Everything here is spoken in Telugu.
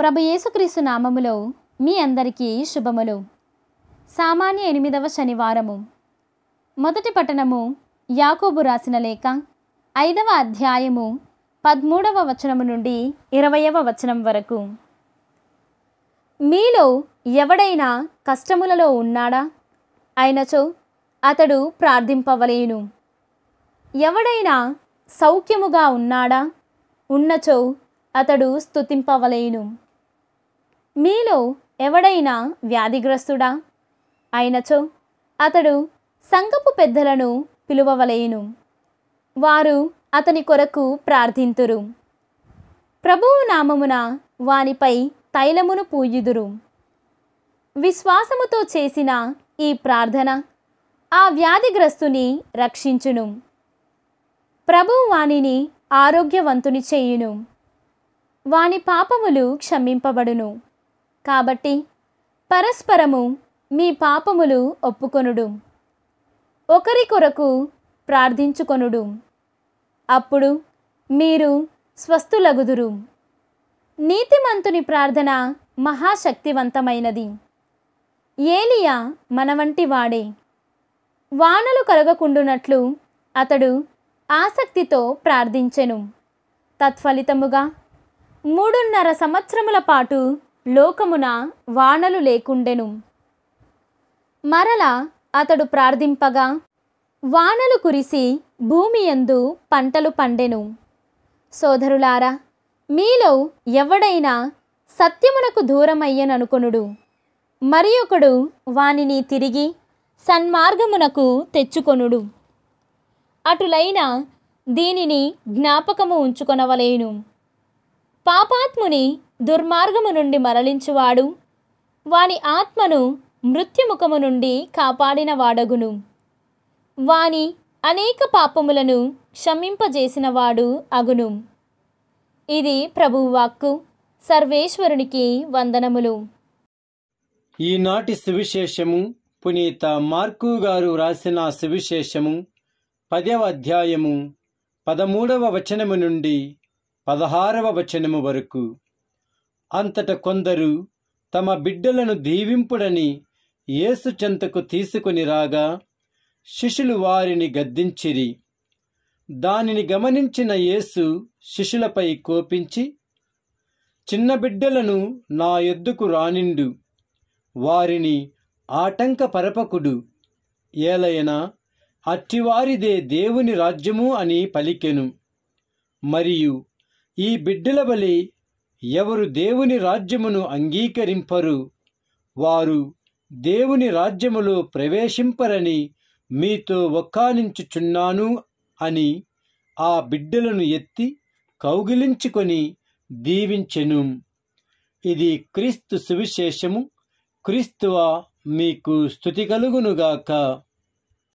ప్రభు యేసుక్రీస్తు నామములో మీ అందరికీ శుభములు సామాన్య ఎనిమిదవ శనివారము మొదటి పట్టణము యాకోబు రాసిన లేఖ ఐదవ అధ్యాయము పదమూడవ వచనము నుండి ఇరవయవ వచనం వరకు మీలో ఎవడైనా కష్టములలో ఉన్నాడా అయినచో అతడు ప్రార్థింపవలేను ఎవడైనా సౌఖ్యముగా ఉన్నాడా ఉన్నచో అతడు స్తుతింపవలేను మీలో ఎవడైనా వ్యాధిగ్రస్తుడా అయినచో అతడు సంగపు పెద్దలను పిలువవలేను వారు అతని కొరకు ప్రార్థింతురు ప్రభువు నామమున వానిపై తైలమును పూయుదురు విశ్వాసముతో చేసిన ఈ ప్రార్థన ఆ వ్యాధిగ్రస్తుని రక్షించును ప్రభు వానిని ఆరోగ్యవంతుని చేయును వాని పాపములు క్షమింపబడును కాబట్టి పరస్పరము మీ పాపములు ఒప్పుకొనుడు ఒకరి కొరకు ప్రార్థించుకొనుడు అప్పుడు మీరు స్వస్థులగుదురు నీతిమంతుని ప్రార్థన మహాశక్తివంతమైనది ఏలియా మన వంటి వాడే వానలు కలగకుండునట్లు అతడు ఆసక్తితో ప్రార్థించెను తత్ఫలితముగా మూడున్నర సంవత్సరముల పాటు లోకమున వానలు లేకుండెను మరల అతడు ప్రార్థింపగా వానలు కురిసి భూమి ఎందు పంటలు పండెను సోదరులారా మీలో ఎవడైనా సత్యమునకు దూరమయ్యననుకొనుడు మరి ఒకడు వానిని తిరిగి సన్మార్గమునకు తెచ్చుకొనుడు అటులైన దీనిని జ్ఞాపకము ఉంచుకొనవలేను పాపాత్ముని దుర్మార్గము నుండి మరలించువాడు వాని ఆత్మను మృత్యుముఖము నుండి కాపాడిన వాడగును వాని అనేక పాపములను క్షమింపజేసినవాడు అగును ఇది ప్రభువాక్కు సర్వేశ్వరునికి వందనములు ఈనాటి సువిశేషము పునీత మార్కు గారు రాసిన సువిశేషము పదవ అధ్యాయము పదమూడవ వచనము నుండి పదహారవ వచనము వరకు అంతట కొందరు తమ బిడ్డలను దీవింపుడని ఏసు చెంతకు తీసుకుని రాగా శిష్యులు వారిని గద్దించిరి దానిని గమనించిన యేసు శిష్యులపై కోపించి చిన్న బిడ్డలను నా ఎద్దుకు రానిండు వారిని ఆటంక పరపకుడు ఏలయనా అట్టివారిదే దేవుని రాజ్యము అని పలికెను మరియు ఈ బిడ్డల బలి ఎవరు దేవుని రాజ్యమును అంగీకరింపరు వారు దేవుని రాజ్యములో ప్రవేశింపరని మీతో ఒక్కానించుచున్నాను అని ఆ బిడ్డలను ఎత్తి కౌగిలించుకొని దీవించెను ఇది క్రీస్తు సువిశేషము క్రీస్తువా మీకు స్థుతి కలుగునుగాక